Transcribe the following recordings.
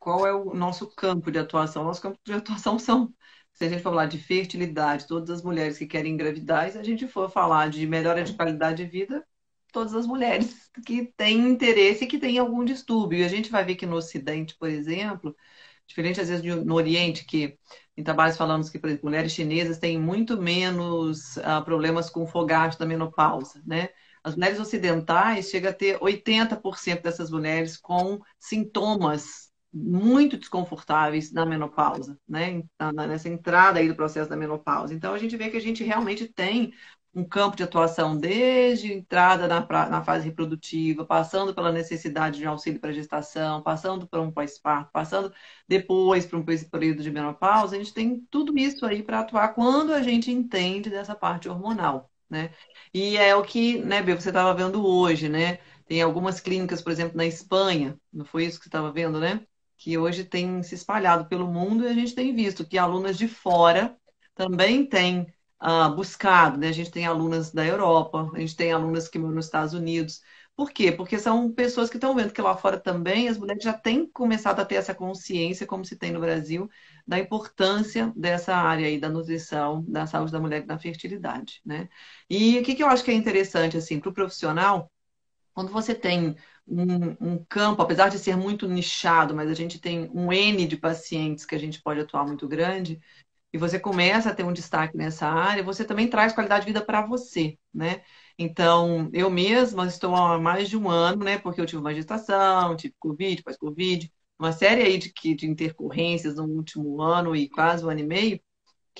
qual é o nosso campo de atuação? Nosso campo de atuação são, se a gente falar de fertilidade, todas as mulheres que querem engravidar, e se a gente for falar de melhora de qualidade de vida, todas as mulheres que têm interesse e que têm algum distúrbio. E a gente vai ver que no Ocidente, por exemplo, diferente às vezes de, no Oriente, que em trabalhos falamos que, por exemplo, mulheres chinesas têm muito menos ah, problemas com fogacho da menopausa, né? As mulheres ocidentais chega a ter 80% dessas mulheres com sintomas muito desconfortáveis na menopausa, né? Então, nessa entrada aí do processo da menopausa. Então a gente vê que a gente realmente tem um campo de atuação desde entrada na, na fase reprodutiva, passando pela necessidade de um auxílio para gestação, passando por um pós-parto, passando depois para um período de menopausa, a gente tem tudo isso aí para atuar quando a gente entende dessa parte hormonal, né? E é o que, né, Bê, você estava vendo hoje, né? Tem algumas clínicas, por exemplo, na Espanha, não foi isso que você estava vendo, né? que hoje tem se espalhado pelo mundo e a gente tem visto que alunas de fora também têm uh, buscado, né? A gente tem alunas da Europa, a gente tem alunas que moram nos Estados Unidos. Por quê? Porque são pessoas que estão vendo que lá fora também as mulheres já têm começado a ter essa consciência, como se tem no Brasil, da importância dessa área aí da nutrição, da saúde da mulher e da fertilidade, né? E o que, que eu acho que é interessante, assim, para o profissional, quando você tem um, um, campo, apesar de ser muito nichado, mas a gente tem um N de pacientes que a gente pode atuar muito grande, e você começa a ter um destaque nessa área, você também traz qualidade de vida para você, né? Então, eu mesma estou há mais de um ano, né? Porque eu tive uma gestação, tive Covid, pós-Covid, uma série aí de, de intercorrências no último ano e quase um ano e meio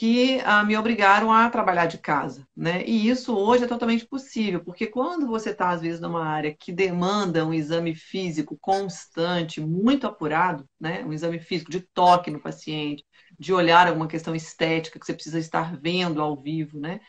que ah, me obrigaram a trabalhar de casa, né? E isso hoje é totalmente possível, porque quando você está, às vezes, numa área que demanda um exame físico constante, muito apurado, né? Um exame físico de toque no paciente, de olhar alguma questão estética que você precisa estar vendo ao vivo, né?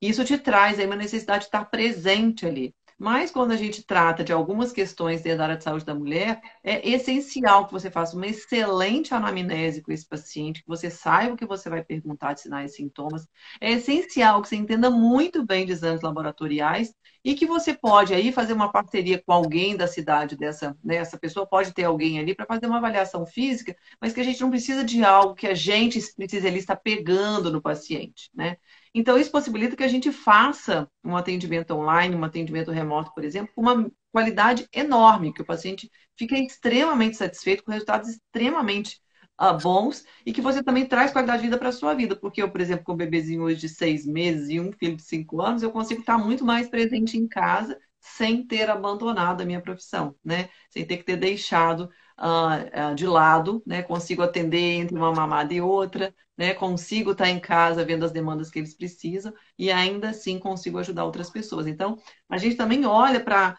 Isso te traz aí uma necessidade de estar presente ali. Mas quando a gente trata de algumas questões dentro da área de saúde da mulher, é essencial que você faça uma excelente anamnese com esse paciente, que você saiba o que você vai perguntar de sinais e sintomas. É essencial que você entenda muito bem de exames laboratoriais e que você pode aí fazer uma parceria com alguém da cidade dessa, né? Essa pessoa pode ter alguém ali para fazer uma avaliação física, mas que a gente não precisa de algo que a gente precisa estar pegando no paciente, né? Então, isso possibilita que a gente faça um atendimento online, um atendimento remoto, por exemplo, com uma qualidade enorme, que o paciente fica extremamente satisfeito, com resultados extremamente uh, bons, e que você também traz qualidade de vida para a sua vida. Porque eu, por exemplo, com um bebezinho hoje de seis meses e um filho de cinco anos, eu consigo estar muito mais presente em casa sem ter abandonado a minha profissão, né? Sem ter que ter deixado uh, de lado, né? Consigo atender entre uma mamada e outra, né? Consigo estar em casa vendo as demandas que eles precisam e ainda assim consigo ajudar outras pessoas. Então, a gente também olha para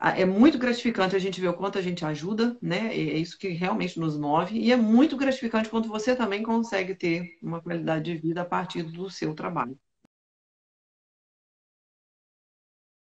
é muito gratificante a gente ver o quanto a gente ajuda, né? É, é isso que realmente nos move. E é muito gratificante quando você também consegue ter uma qualidade de vida a partir do seu trabalho.